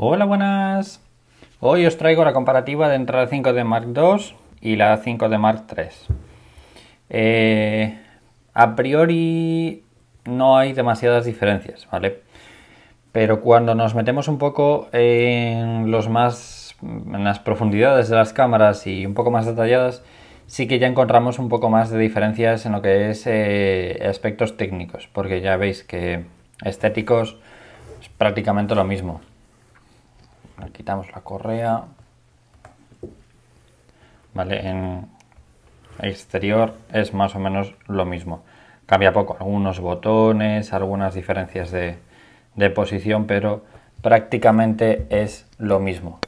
Hola, buenas. Hoy os traigo la comparativa de entre la 5 de Mark II y la 5 de Mark III. Eh, a priori no hay demasiadas diferencias, ¿vale? Pero cuando nos metemos un poco en los más en las profundidades de las cámaras y un poco más detalladas, sí que ya encontramos un poco más de diferencias en lo que es eh, aspectos técnicos, porque ya veis que estéticos es prácticamente lo mismo quitamos la correa. Vale, en exterior es más o menos lo mismo. Cambia poco, algunos botones, algunas diferencias de, posición, pero prácticamente es lo mismo.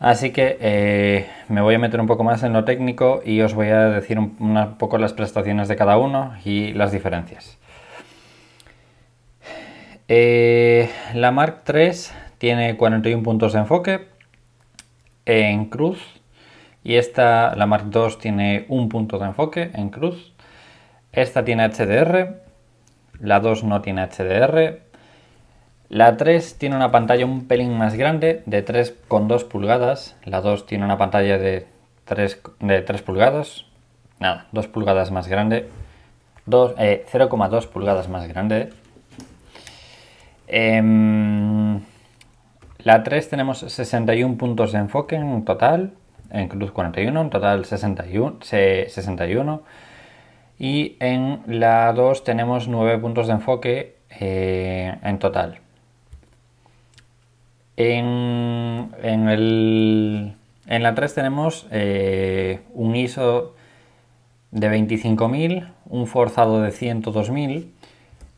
Así que eh, me voy a meter un poco más en lo técnico y os voy a decir un poco las prestaciones de cada uno y las diferencias. Eh, la Mark III tiene 41 puntos de enfoque en cruz y esta, la Mark II, tiene un punto de enfoque en cruz. Esta tiene HDR, la 2 no tiene HDR. La 3 tiene una pantalla un pelín más grande de 3,2 pulgadas. La 2 tiene una pantalla de 3, de 3 pulgadas. Nada, 2 pulgadas más grande. 0,2 eh, pulgadas más grande en em, la 3 tenemos 61 puntos de enfoque en total, en Cruz 41, en total 61. 61 y en la 2 tenemos 9 puntos de enfoque eh, en total. En, el, en la 3 tenemos eh, un ISO de 25.000, un forzado de 102.000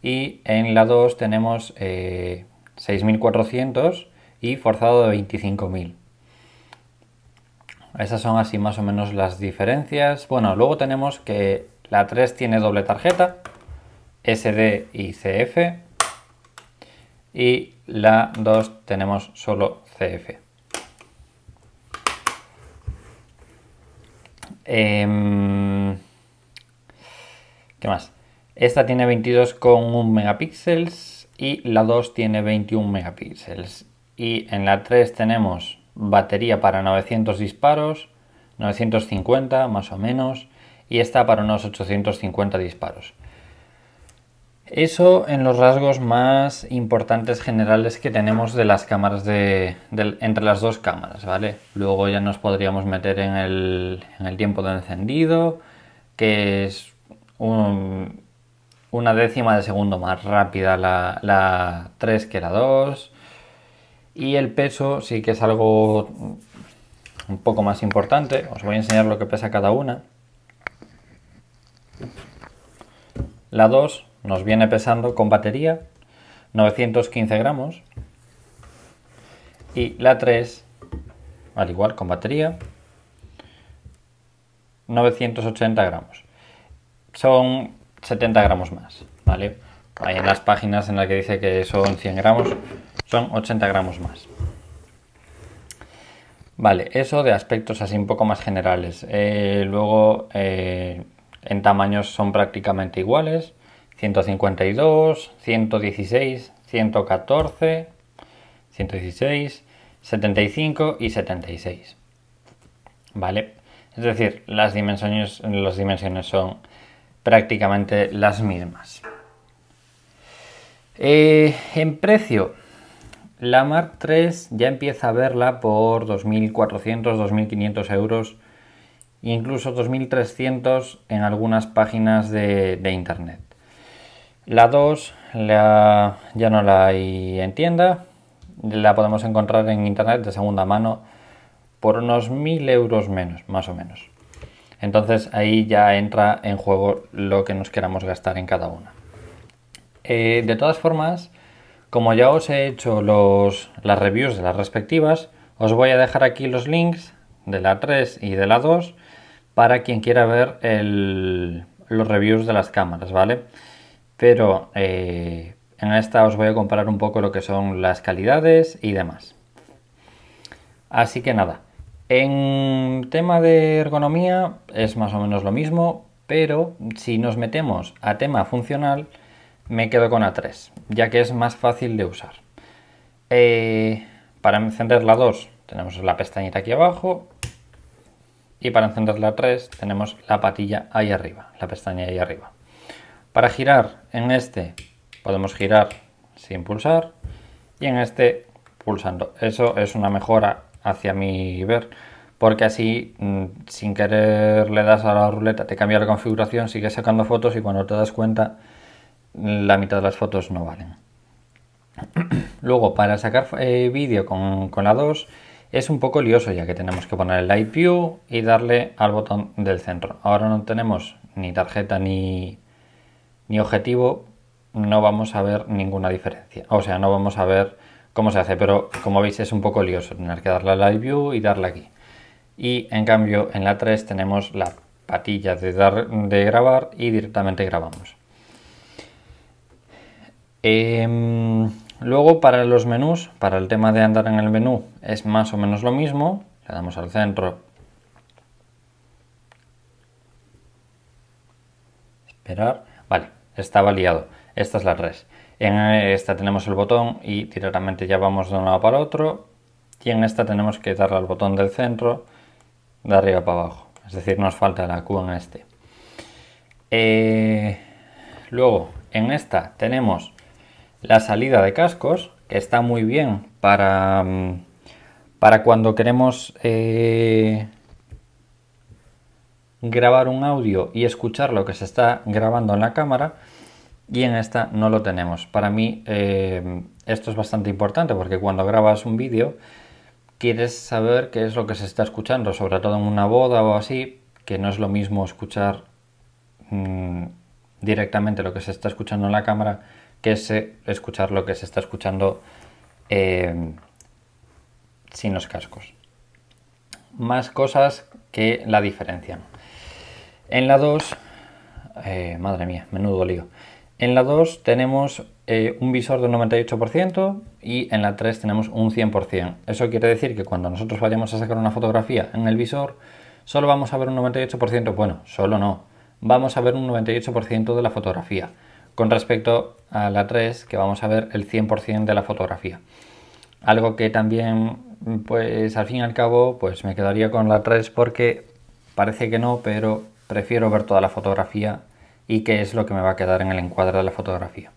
y en la 2 tenemos 6.400 eh, y forzado de 25.000. Esas son así más o menos las diferencias. Bueno, luego tenemos que la 3 tiene doble tarjeta, SD y CF, y la 2 tenemos solo CF. Eh, em, ¿Qué más? Esta tiene 22,1 megapíxeles y la 2 tiene 21 megapíxeles. Y en la 3 tenemos batería para 900 disparos, 950 más o menos, y esta para unos 850 disparos. Eso en los rasgos más importantes generales que tenemos de las cámaras de, entre las dos cámaras, ¿vale? Luego ya nos podríamos meter en el, en el tiempo de encendido, que es un, una décima de segundo más rápida la, 3 que la 2. Y el peso sí que es algo un poco más importante. Os voy a enseñar lo que pesa cada una. La 2 nos viene pesando con batería 915 gramos. Y la 3, al igual, con batería 980 gramos. Son 70 gramos más, ¿vale? Ahí en las páginas en las que dice que son 100 gramos, son 80 gramos más. Vale, eso de aspectos así un poco más generales. Eh, luego eh, en tamaños son prácticamente iguales. 152, 116, 114, 116, 75 y 76. Vale, es decir, las dimensiones, las dimensiones son prácticamente las mismas. Eh, en precio, la Mark III ya empieza a verla por 2.400, 2.500 euros, incluso 2.300 en algunas páginas de, internet. La 2 ya no la hay en tienda, la podemos encontrar en internet de segunda mano por unos 1.000 euros menos, más o menos. Entonces ahí ya entra en juego lo que nos queramos gastar en cada una. Eh, de todas formas, como ya os he hecho los, las reviews de las respectivas, os voy a dejar aquí los links de la 3 y de la 2 para quien quiera ver los reviews de las cámaras, ¿vale? Pero eh, en esta os voy a comparar un poco lo que son las calidades y demás. Así que nada, en tema de ergonomía es más o menos lo mismo, pero si nos metemos a tema funcional, me quedo con A3, ya que es más fácil de usar. Eh, para encender la 2 tenemos la pestañita aquí abajo y para encender la 3 tenemos la patilla ahí arriba, la pestaña ahí arriba. Para girar en este podemos girar sin pulsar y en este pulsando. Eso es una mejora hacia mi ver, porque así mm, sin querer le das a la ruleta, te cambia la configuración, sigues sacando fotos y cuando te das cuenta la mitad de las fotos no valen. Luego, para sacar eh, vídeo con, la 2 es un poco lioso ya que tenemos que poner el IPU y darle al botón del centro. Ahora no tenemos ni tarjeta ni, ni objetivo, no vamos a ver ninguna diferencia. O sea, no vamos a ver cómo se hace, pero como veis es un poco lioso tener que darle a la live view y darle aquí. Y en cambio en la 3 tenemos la patilla de, de grabar y directamente grabamos. Em, luego para los menús, para el tema de andar en el menú es más o menos lo mismo. Le damos al centro. Esperar. Vale, estaba liado. Esta es la 3. En esta tenemos el botón y directamente ya vamos de un lado para otro. Y en esta tenemos que darle al botón del centro de arriba para abajo. Es decir, nos falta la Q en este. Eh, luego, en esta tenemos la salida de cascos, que está muy bien para, mm, para cuando queremos eh, grabar un audio y escuchar lo que se está grabando en la cámara y en esta no lo tenemos. Para mí eh, esto es bastante importante porque cuando grabas un vídeo quieres saber qué es lo que se está escuchando, sobre todo en una boda o así, que no es lo mismo escuchar mm, directamente lo que se está escuchando en la cámara que escuchar lo que se está escuchando eh, sin los cascos. Más cosas que la diferencian. En la 2, eh, madre mía, menudo lío. En la 2 tenemos eh, un visor de 98% y en la 3 tenemos un 100%. Eso quiere decir que cuando nosotros vayamos a sacar una fotografía en el visor, solo vamos a ver un 98%, bueno, solo no, vamos a ver un 98% de la fotografía, con respecto a la 3 que vamos a ver el 100% de la fotografía. Algo que también, pues al fin y al cabo, pues me quedaría con la 3 porque parece que no, pero prefiero ver toda la fotografía y qué es lo que me va a quedar en el encuadre de la fotografía.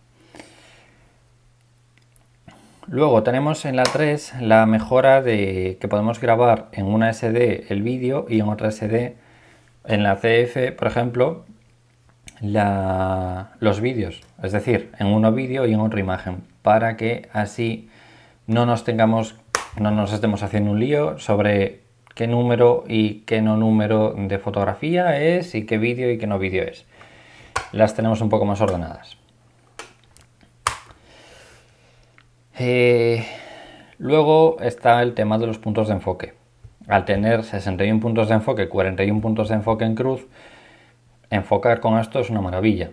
Luego tenemos en la 3 la mejora de que podemos grabar en una SD el vídeo y en otra SD, en la CF, por ejemplo, los vídeos. Es decir, en uno vídeo y en otra imagen. Para que así no nos tengamos, no nos estemos haciendo un lío sobre qué número y qué no número de fotografía es y qué vídeo y qué no vídeo es las tenemos un poco más ordenadas. Eh, luego está el tema de los puntos de enfoque. Al tener 61 puntos de enfoque, 41 puntos de enfoque en cruz, enfocar con esto es una maravilla.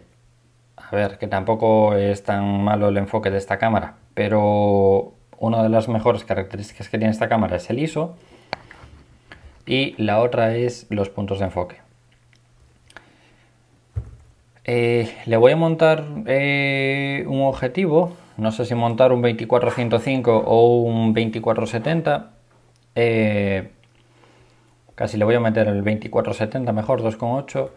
A ver, que tampoco es tan malo el enfoque de esta cámara, pero una de las mejores características que tiene esta cámara es el ISO y la otra es los puntos de enfoque. Eh, le voy a montar eh, un objetivo, no sé si montar un 24-105 o un 2470. Eh, casi le voy a meter el 2470, mejor 2,8.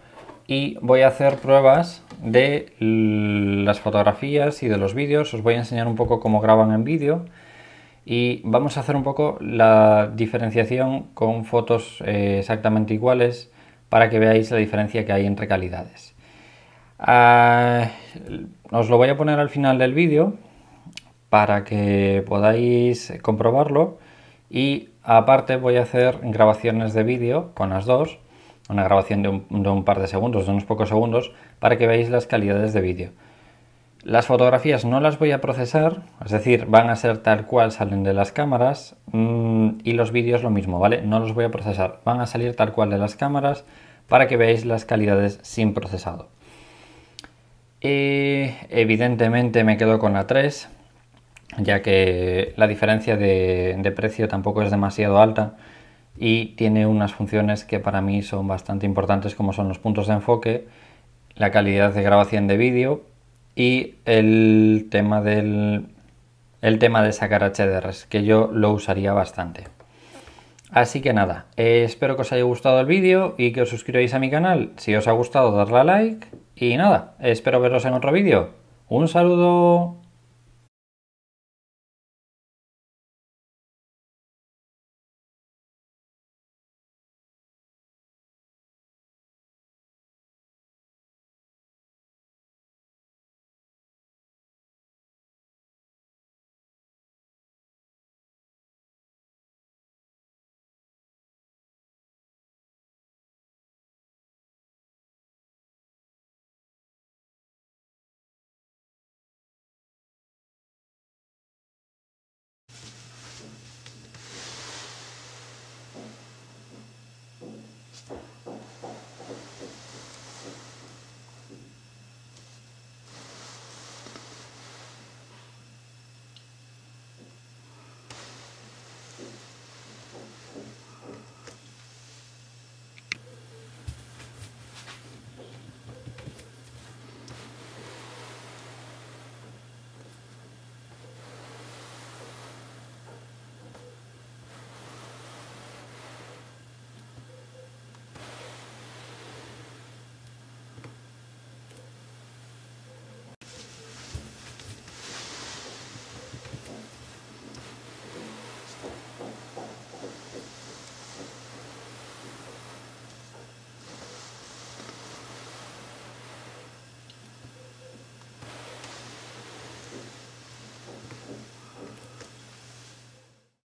Y voy a hacer pruebas de las fotografías y de los vídeos. Os voy a enseñar un poco cómo graban en vídeo. Y vamos a hacer un poco la diferenciación con fotos exactamente iguales para que veáis la diferencia que hay entre calidades. Ah, os lo voy a poner al final del vídeo para que podáis comprobarlo y aparte voy a hacer grabaciones de vídeo con las dos, una grabación de un, par de segundos, de unos pocos segundos, para que veáis las calidades de vídeo. Las fotografías no las voy a procesar, es decir, van a ser tal cual salen de las cámaras mm, y los vídeos lo mismo, ¿vale? No los voy a procesar, van a salir tal cual de las cámaras para que veáis las calidades sin procesado. Y evidentemente me quedo con la 3, ya que la diferencia de, precio tampoco es demasiado alta y tiene unas funciones que para mí son bastante importantes como son los puntos de enfoque, la calidad de grabación de vídeo y el tema el tema de sacar HDRs, que yo lo usaría bastante. Así que nada, eh, espero que os haya gustado el vídeo y que os suscribáis a mi canal. Si os ha gustado, darle a like y nada, espero veros en otro vídeo. Un saludo.